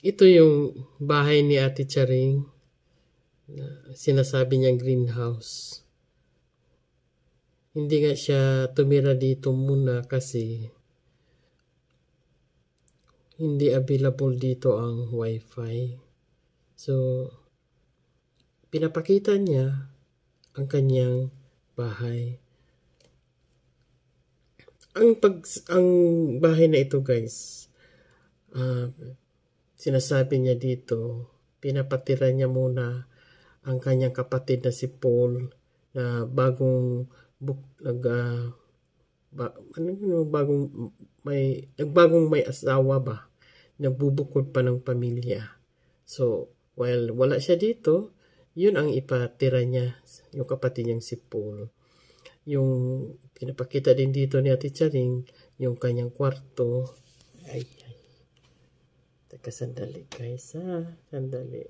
Ito yung bahay ni Ate Charing na sinasabi niyang greenhouse. Hindi nga siya tumira dito muna kasi hindi available dito ang wifi. So, pinapakita niya ang kanyang bahay. Ang pag ang bahay na ito guys, uh, sinasabi niya dito, pinapatira niya muna ang kanyang kapatid na si Paul na bagong buk, nag uh, ba, ano bagong may nagbagong may asawa ba nagbubukod pa ng pamilya so while wala siya dito yun ang ipatira niya yung kapatid niyang si Paul yung pinapakita din dito ni Ate Charing yung kanyang kwarto ay Teka, sandali guys ha. Sandali.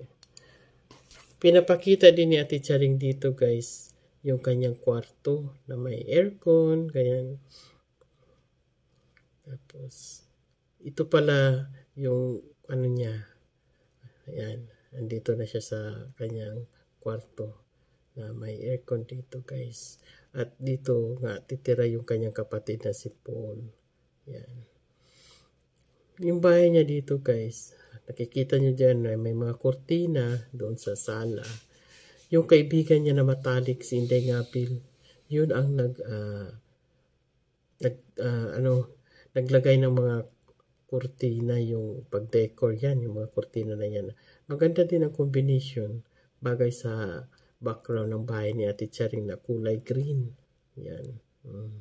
Pinapakita din ni Ate Charing dito guys yung kanyang kwarto na may aircon, ganyan. Tapos, ito pala yung ano niya. Ayan. Andito na siya sa kanyang kwarto na may aircon dito guys. At dito nga titira yung kanyang kapatid na si Paul. Ayan yung bahay niya dito guys nakikita niyo dyan na may mga kurtina doon sa sala yung kaibigan niya na matalik si Inday Ngapil yun ang nag uh, nag uh, ano naglagay ng mga kurtina yung pag-decor yan, yung mga kurtina na yan. Maganda din ang combination bagay sa background ng bahay ni Ate Charing na kulay green. Yan. Mm.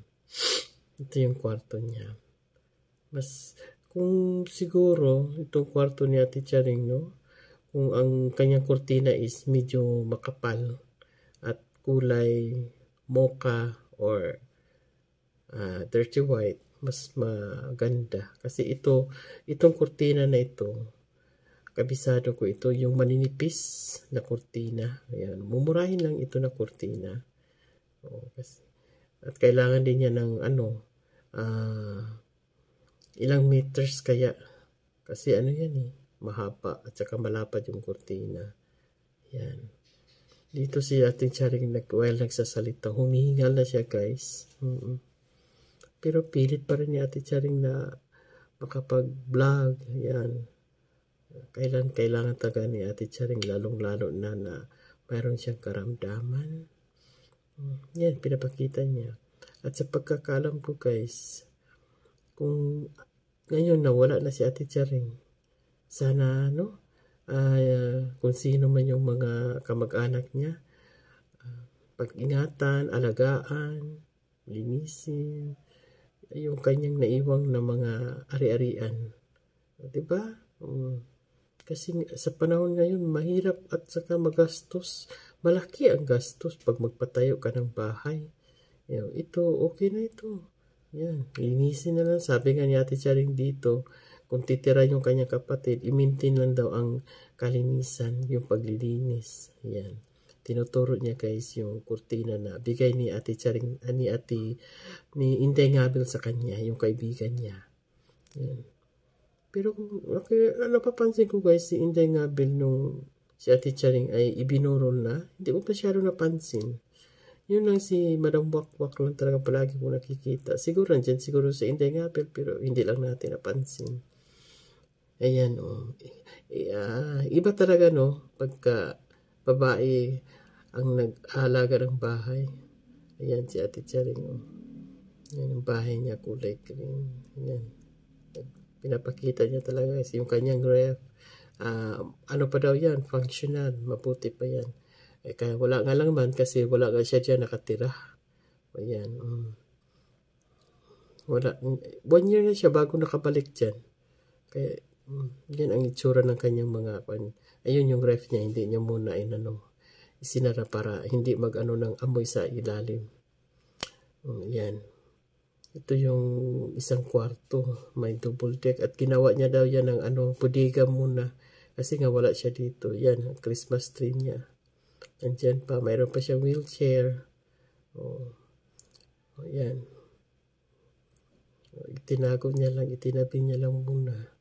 Ito yung kwarto niya. Mas kung siguro itong kwarto ni Ate Charing, no? Kung ang kanyang kurtina is medyo makapal at kulay mocha or uh, dirty white, mas maganda. Kasi ito, itong kurtina na ito, kabisado ko ito, yung maninipis na kurtina. Ayan, mumurahin lang ito na kurtina. Oo, oh, kasi, at kailangan din niya ng ano, ah, uh, ilang meters kaya. Kasi ano yan eh, mahaba at saka malapad yung kurtina. Yan. Dito si ating charing nag, well, nagsasalita. Humihingal na siya guys. Mm -mm. Pero pilit pa rin ni ating charing na makapag-vlog. Yan. Kailan kailangan taga ni ate charing lalong-lalo na na mayroon siyang karamdaman. Mm, yan, pinapakita niya. At sa pagkakalam ko guys, kung ngayon nawala na si Ate Charing, sana ano, ay, uh, kung sino man yung mga kamag-anak niya, uh, pag-ingatan, alagaan, linisin, yung kanyang naiwang na mga ari-arian. Diba? Um, kasi sa panahon ngayon, mahirap at saka magastos. Malaki ang gastos pag magpatayo ka ng bahay. Ito, okay na ito. Yan, linisin na lang. Sabi nga ni Ate Charing dito, kung titira yung kanyang kapatid, i lang daw ang kalinisan, yung paglilinis. Yan. Tinuturo niya guys yung kurtina na bigay ni Ate Charing, ah, ni Ate, ni Inday Ngabil sa kanya, yung kaibigan niya. Yan. Pero kung, okay, ah, papansin ko guys, si Inday Ngabil nung si Ate Charing ay ibinurol na, hindi ko pa siya napansin. Yun lang si Madam Wakwak lang talaga palagi ko nakikita. Siguro nandiyan siguro sa Inday Ngapel pero hindi lang natin napansin. Ayan o. Oh. I, uh, eh, ah, iba talaga no pagka babae ang nag-aalaga ng bahay. Ayan si Ate Charing o. Oh. Ayan ang bahay niya kulay green. Ayan. Pinapakita niya talaga guys yung kanyang ref. Uh, ano pa daw yan? Functional. Mabuti pa yan eh, kaya wala nga lang man kasi wala nga siya dyan nakatira. Ayan. Mm. Wala. One year na siya bago nakabalik dyan. Kaya, mm, yan ang itsura ng kanyang mga pan. Ayun yung ref niya. Hindi niya muna inano. Isinara para hindi magano ano ng amoy sa ilalim. Mm, yan. Ito yung isang kwarto. May double deck. At ginawa niya daw yan ng ano, bodega muna. Kasi nga wala siya dito. Yan, Christmas tree niya. Nandyan pa. Mayroon pa siyang wheelchair. O, oh. o oh, yan. O, oh, itinago niya lang. Itinabi niya lang muna.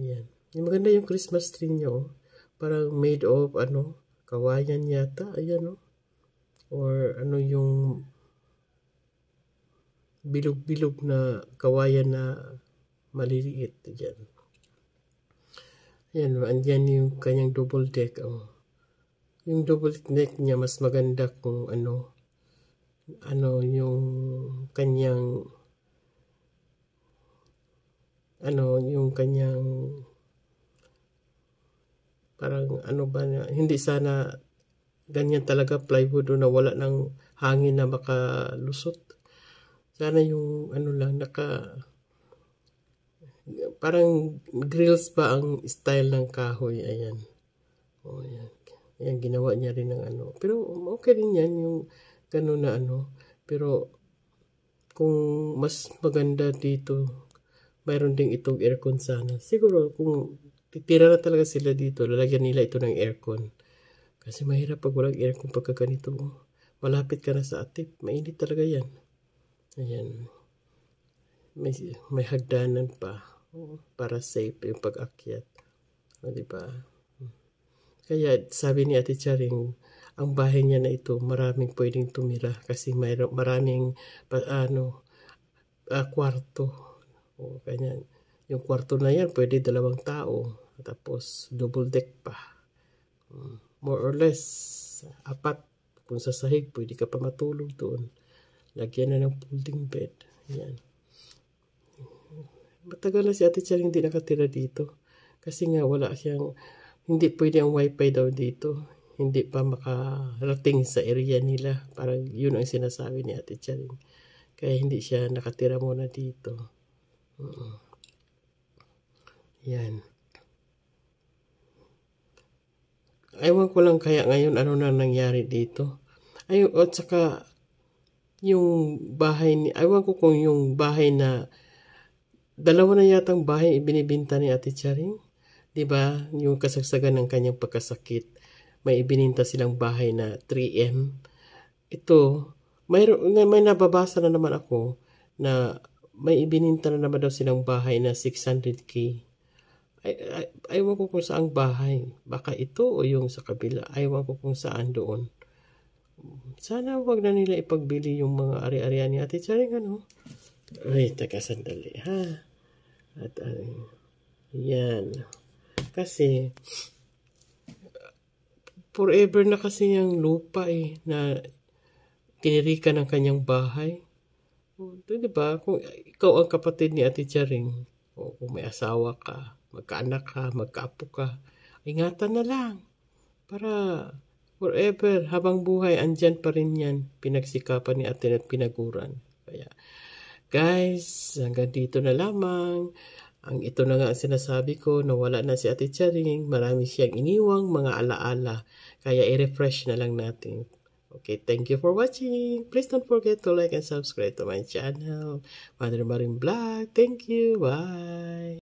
Yan. Yung maganda yung Christmas tree niya. Oh. Parang made of ano, kawayan yata. Ayan o. Oh. Or ano yung bilog-bilog na kawayan na maliliit. Yan. Yan, andiyan yung kanyang double deck. Oh yung double neck niya mas maganda kung ano ano yung kanyang ano yung kanyang parang ano ba niya hindi sana ganyan talaga plywood na wala ng hangin na makalusot sana yung ano lang naka parang grills ba ang style ng kahoy ayan oh ayan Ayan, ginawa niya rin ng ano. Pero okay rin yan yung ganun na ano. Pero kung mas maganda dito, mayroon ding itong aircon sana. Siguro kung titira na talaga sila dito, lalagyan nila ito ng aircon. Kasi mahirap pag walang aircon pagka ganito. Malapit ka na sa atip. Mainit talaga yan. Ayan. May, may hagdanan pa para safe yung pag-akyat. O, diba? Kaya sabi ni Ate Charing, ang bahay niya na ito, maraming pwedeng tumira kasi may maraming ano, uh, kwarto. O, kanya, yung kwarto na yan, pwede dalawang tao. Tapos, double deck pa. Hmm, more or less, apat. Kung sa sahig, pwede ka pa matulog doon. Lagyan na ng folding bed. Yan. Matagal na si Ate Charing hindi nakatira dito. Kasi nga, wala siyang hindi pwede ang wifi daw dito. Hindi pa makarating sa area nila. Parang yun ang sinasabi ni Ate Charing. Kaya hindi siya nakatira muna dito. Uh Yan. Ewan ko lang kaya ngayon ano na nangyari dito. Ay, at saka yung bahay ni, ewan ko kung yung bahay na, dalawa na yatang bahay ibinibinta ni Ate Charing 'Di ba? Yung kasagsagan ng kanyang pagkasakit. May ibininta silang bahay na 3M. Ito, may, may nababasa na naman ako na may ibininta na naman daw silang bahay na 600k. Ay, ay, ayaw ko kung saang bahay. Baka ito o yung sa kabila. Ayaw ko kung saan doon. Sana wag na nila ipagbili yung mga ari-arian ni Ate Charing, ano? Ay, teka sandali, ha? At, uh, yan. Yan kasi forever na kasi yung lupa eh na tinirika ng kanyang bahay. O, oh, di ba? Kung ikaw ang kapatid ni Ate Charing, o kung may asawa ka, magkaanak ka, magkaapo ka, ingatan na lang para forever, habang buhay, andyan pa rin yan. Pinagsikapan ni Ate at pinaguran. Kaya, guys, hanggang dito na lamang. Ang ito na nga ang sinasabi ko nawala na si Ate Charing, marami siyang iniwang mga alaala. Kaya i-refresh na lang natin. Okay, thank you for watching. Please don't forget to like and subscribe to my channel. Mother Marin Black. Thank you. Bye.